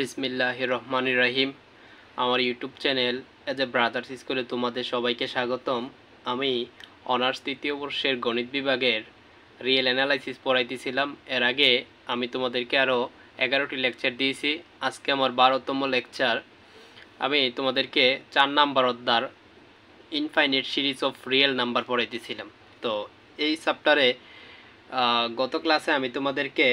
বিসমিল্লাহ রহমান রাহিম আমার ইউটিউব চ্যানেল এজ এ ব্রাদার্স স্কুলে তোমাদের সবাইকে স্বাগতম আমি অনার্স তৃতীয় বর্ষের গণিত বিভাগের রিয়েল অ্যানালাইসিস পড়াইতেছিলাম এর আগে আমি তোমাদেরকে আরও এগারোটি লেকচার দিয়েছি আজকে আমার বারোতম লেকচার আমি তোমাদেরকে চার number order infinite series of real number পড়াইতেছিলাম তো এই চাপ্টারে গত ক্লাসে আমি তোমাদেরকে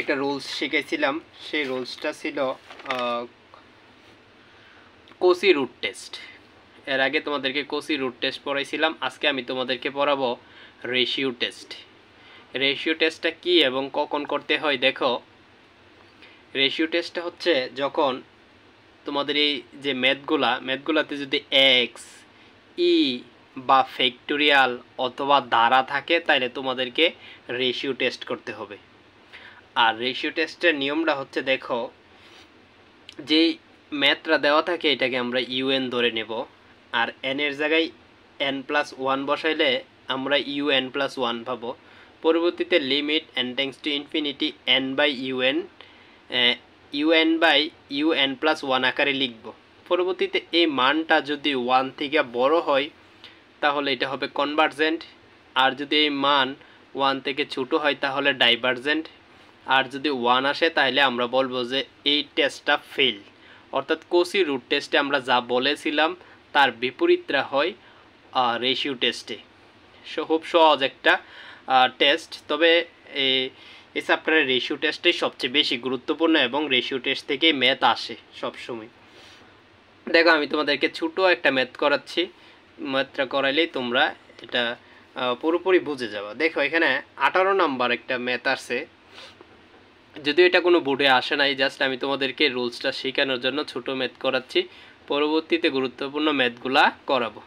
একটা রোলস শিখেছিলাম সেই রোলসটা ছিল কোসি রুট টেস্ট এর আগে তোমাদেরকে কোসি রুট টেস্ট পড়াইছিলাম আজকে আমি তোমাদেরকে পড়াবো রেশিও টেস্ট রেশিও টেস্টটা কি এবং কখন করতে হয় দেখো রেশিও টেস্টটা হচ্ছে যখন তোমাদের এই যে ম্যাথগুলা ম্যাথগুলাতে যদি এক্স ই e বা ফ্যাক্টোরিয়াল অথবা দ্বারা থাকে তাহলে তোমাদেরকে রেশিও টেস্ট করতে হবে আর রেশিও টেস্টের নিয়মটা হচ্ছে দেখো যে ম্যাথটা দেওয়া থাকে এটাকে আমরা ইউএন ধরে নেব আর এন এর জায়গায় এন প্লাস ওয়ান বসাইলে আমরা ইউ এন প্লাস ওয়ান পাবো পরবর্তীতে limit n tends to infinity n by u n u n by u n plus one আকারে লিখব পরবর্তীতে এই মানটা যদি ওয়ান থেকে বড় হয় তাহলে এটা হবে কনভার্জেন্ট আর যদি এই মান ওয়ান থেকে ছোটো হয় তাহলে ডাইভার্জেন্ট আর যদি ওয়ান আসে তাহলে আমরা বলবো যে এই টেস্টটা ফেল অর্থাৎ কোসি রুট টেস্টে আমরা যা বলেছিলাম তার বিপরীতটা হয় রেশিও টেস্টে সো খুব সহজ একটা টেস্ট তবে এই চ্যাপ্টারে রেশিও টেস্টে সবচেয়ে বেশি গুরুত্বপূর্ণ এবং রেশিও টেস্ট থেকেই ম্যাথ আসে সবসময় দেখো আমি তোমাদেরকে ছোটো একটা ম্যাথ করাচ্ছি ম্যাথটা করাইলেই তোমরা এটা পুরোপুরি বুঝে যাবা দেখো এখানে আঠারো নাম্বার একটা ম্যাথ আছে যদিও এটা কোনো বোর্ডে আসে নাই জাস্ট আমি তোমাদেরকে রুলসটা শেখানোর জন্য ছোট ম্যাথ করাচ্ছি পরবর্তীতে গুরুত্বপূর্ণ ম্যাথগুলা করাবো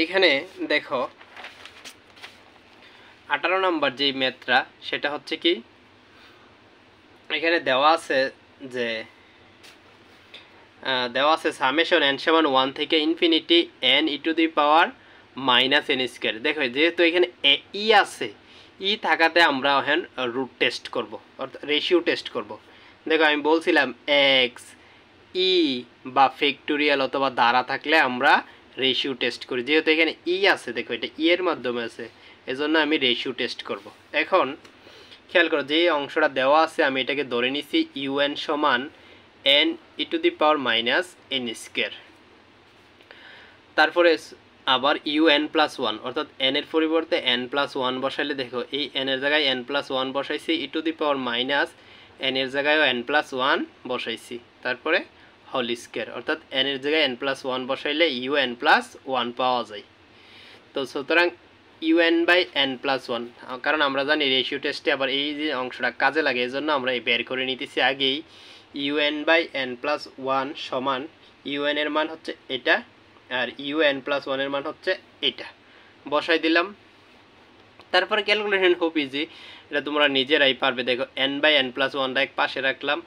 এইখানে দেখো আঠারো নম্বর যেই ম্যাথটা সেটা হচ্ছে কি এখানে দেওয়া আছে যে দেওয়া আছে সামেশন এন সেভেন ওয়ান থেকে infinity n e to the power minus n square দেখো যেহেতু এখানে ই আছে ই থাকাতে আমরা হেন রুট টেস্ট করব অর্থাৎ রেশিও টেস্ট করব দেখো আমি বলছিলাম এক্স ই e বা ফ্যাক্টোরিয়াল অথবা দ্বারা থাকলে আমরা রেশিও টেস্ট করি যেহেতু এখানে ই e আছে দেখো এটা ই e এর মাধ্যমে আছে এজন্য আমি রেশিও টেস্ট করব এখন খেয়াল করো যে অংশটা দেওয়া আছে আমি এটাকে ধরে নিছি ইউএন সমান n e to the power minus n square তারপরে আবার ইউ এন প্লাস ওয়ান অর্থাৎ এন এর পরিবর্তে এন প্লাস ওয়ান বসাইলে দেখো এই এন এর জায়গায় এন প্লাস ওয়ান বসাইছি e to the power minus n এর জায়গায়ও এন প্লাস ওয়ান বসাইছি তারপরে হল স্কোয়ার অর্থাৎ এন এর জায়গায় এন প্লাস ওয়ান বসাইলে ইউ এন প্লাস ওয়ান পাওয়া যায় তো সুতরাং u n by n plus one কারণ আমরা জানি রেশিও টেস্টে আবার এই যে অংশটা কাজে লাগে এই জন্য আমরা এই বের করে নিতেছি আগেই u n by n plus one সমান ইউএন এর মান হচ্ছে এটা আর ইউ এন প্লাস ওয়ানের মান হচ্ছে এটা বসাই দিলাম তারপরে ক্যালকুলেশন খুব ইজি এটা তোমরা নিজেরাই পারবে দেখো এন বাই এন প্লাস ওয়ানটা এক পাশে রাখলাম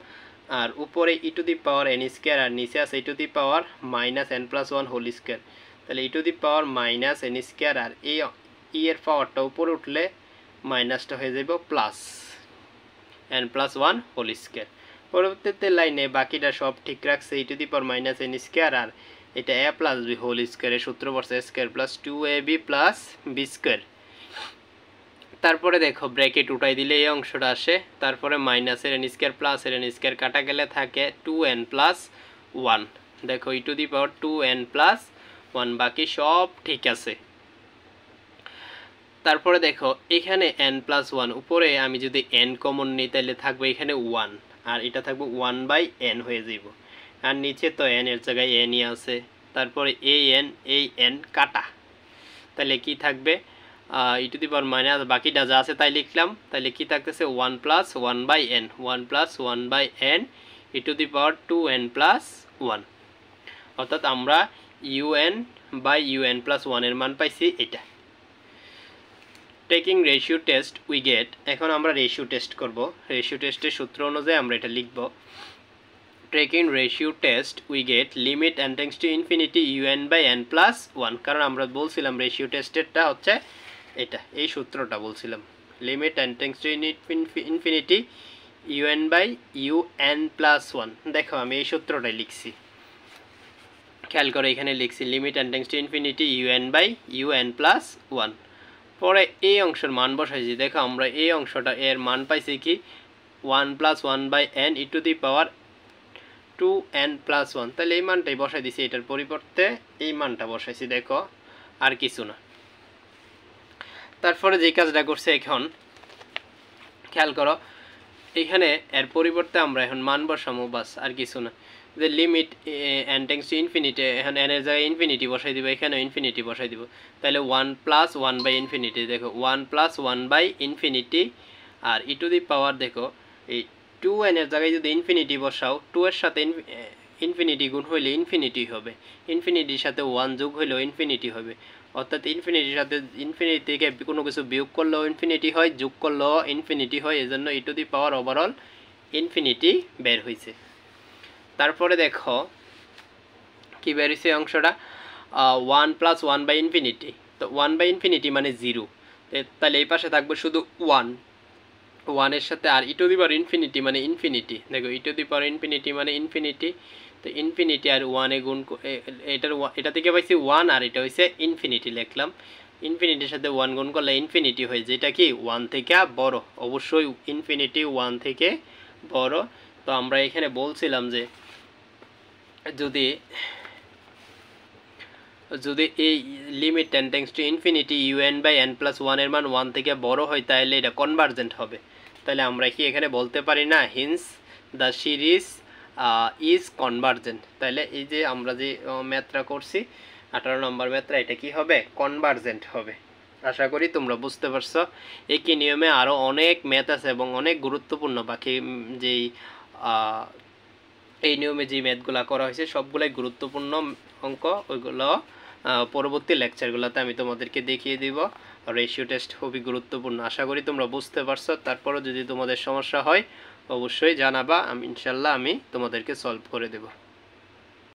আর উপরে e to the power n square আর নিচে আছে e to the power minus n plus one whole square তাহলে e to the power minus n square আর এই ই e এর পাওয়ারটা উপরে উঠলে মাইনাসটা হয়ে যাব plus n plus one whole square পরবর্তীতে লাইনে বাকিটা সব ঠিক রাখছে e to the power minus n square আর এটা এ প্লাস বি হোল স্কোয়ারের সূত্র পড়ছে square plus two a b plus b square তারপরে দেখো ব্র্যাকেট উঠাই দিলে এই অংশটা আসে তারপরে মাইনাসের এন স্কোয়ার প্লাসের এন স্কোয়ার কাটা গেলে থাকে টু এন প্লাস ওয়ান দেখো e to the power two n plus one বাকি সব ঠিক আছে তারপরে দেখো এখানে এন প্লাস ওয়ান উপরে আমি যদি এন কমন নিই তাহলে থাকবে এখানে ওয়ান আর এটা থাকবে ওয়ান বাই এন হয়ে যাব আর নিচে তো এন এর জায়গায় এনই আছে তারপরে এ এন এ এন কাটা তাহলে কি থাকবে ই টু দি পাওয়ার মাইনাস বাকিটা যা আছে তাই লিখলাম তাহলে কি থাকতেছে one plus one by n one plus one by n e to the power two n plus one অর্থাৎ আমরা ইউএন বাই ইউএন প্লাস ওয়ানের মান পাইছি এটা taking ratio test we get এখন আমরা রেশিও টেস্ট করব রেশিও টেস্টের সূত্র অনুযায়ী আমরা এটা লিখব taking ratio test we get limit n tends to infinity u n by n plus one কারণ আমরা বলছিলাম রেশিও টেস্টেরটা হচ্ছে এটা এই সূত্রটা বলছিলাম limit n tends to infinity u n by u n plus one দেখো আমি এই সূত্রটাই লিখছি খেয়াল করে এখানে লিখছি limit n tends to infinity u n by u n plus one পরে এই অংশের মান বসাইছি দেখো আমরা এই অংশটা এর মান পাইছি কি one plus one by n e to the power two n plus one তাহলে এই মানটাই বসাই দিছি এটার পরিবর্তে এই মানটা বসাইছি দেখো আর কিছু না তারপরে যে কাজটা করছে এখন খেয়াল করো এখানে এর পরিবর্তে আমরা এখন মান বসামো বাস আর কিছু না যে limit n tends to infinity এখন এনের জায়গায় ইনফিনিটি বসাই দিব এখানেও ইনফিনিটি বসাই দিব তাহলে one plus one by infinity দেখো one plus one by infinity আর ই দি পাওয়ার দেখো এই টু এনের জায়গায় যদি ইনফিনিটি বসাও টু এর সাথে ইনফিনিটি গুণ হইলে ইনফিনিটি হবে ইনফিনিটির সাথে ওয়ান যোগ হইলেও ইনফিনিটি হবে অর্থাৎ ইনফিনিটির সাথে ইনফিনিটি থেকে কোনো কিছু বিয়োগ করলেও ইনফিনিটি হয় যোগ করলেও ইনফিনিটি হয় এজন্য e to the power overall infinity বের হয়েছে তারপরে দেখো কি বের হয়েছে অংশটা one plus one by infinity তো ওয়ান বাই ইনফিনিটি মানে জিরো তাহলে এই পাশে থাকবে শুধু ওয়ান ওয়ানের সাথে আর ইটো দি পাওয়ার ইনফিনিটি মানে ইনফিনিটি দেখো ইটো দি পাওয়ার ইনফিনিটি মানে ইনফিনিটি তো ইনফিনিটি আর ওয়ানে গুণ এটার এটা থেকে পাইছি ওয়ান আর এটা হয়েছে ইনফিনিটি লিখলাম ইনফিনিটির সাথে ওয়ান গুণ করলে ইনফিনিটি হয় যেটা কি ওয়ান থেকে বড় অবশ্যই ইনফিনিটি ওয়ান থেকে বড় তো আমরা এখানে বলছিলাম যে যদি যদি এই limit ten tends to infinity u n by n plus ওয়ানের মান ওয়ান থেকে বড় হয় তাহলে এটা কনভার্জেন্ট হবে তাহলে আমরা কি এখানে বলতে পারি না hence the series is convergent তাহলে এই যে আমরা যে ম্যাথটা করছি আঠারো নম্বর ম্যাথটা এটা কি হবে কনভার্জেন্ট হবে আশা করি তোমরা বুঝতে পারছো একই নিয়মে আরও অনেক ম্যাথ আছে এবং অনেক গুরুত্বপূর্ণ বাকি যেই এই নিয়মে যে ম্যাথগুলো করা হয়েছে সবগুলাই গুরুত্বপূর্ণ অঙ্ক ওইগুলো পরবর্তী লেকচারগুলোতে আমি তোমাদেরকে দেখিয়ে দিব রেশিও টেস্ট খুবই গুরুত্বপূর্ণ আশা করি তোমরা বুঝতে পারছো তারপরও যদি তোমাদের সমস্যা হয় অবশ্যই জানাবা আমি ইনশাল্লাহ আমি তোমাদেরকে সলভ করে দেবো